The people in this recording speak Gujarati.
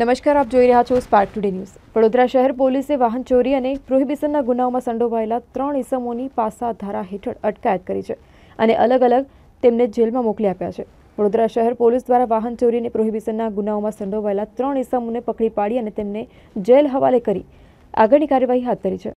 નમસ્કાર આપ જોઈ રહ્યા છો સ્પાર્ક ટુડે ન્યૂઝ વડોદરા શહેર પોલીસે વાહન ચોરી અને પ્રોહિબિશનના ગુનાઓમાં સંડોવાયેલા ત્રણ ઇસમોની પાસા ધારા હેઠળ અટકાયત કરી છે અને અલગ અલગ તેમને જેલમાં મોકલી આપ્યા છે વડોદરા શહેર પોલીસ દ્વારા વાહન ચોરી અને પ્રોહિબિશનના ગુનાઓમાં સંડોવાયેલા ત્રણ ઇસમોને પકડી પાડી અને તેમને જેલ હવાલે કરી આગળની કાર્યવાહી હાથ ધરી છે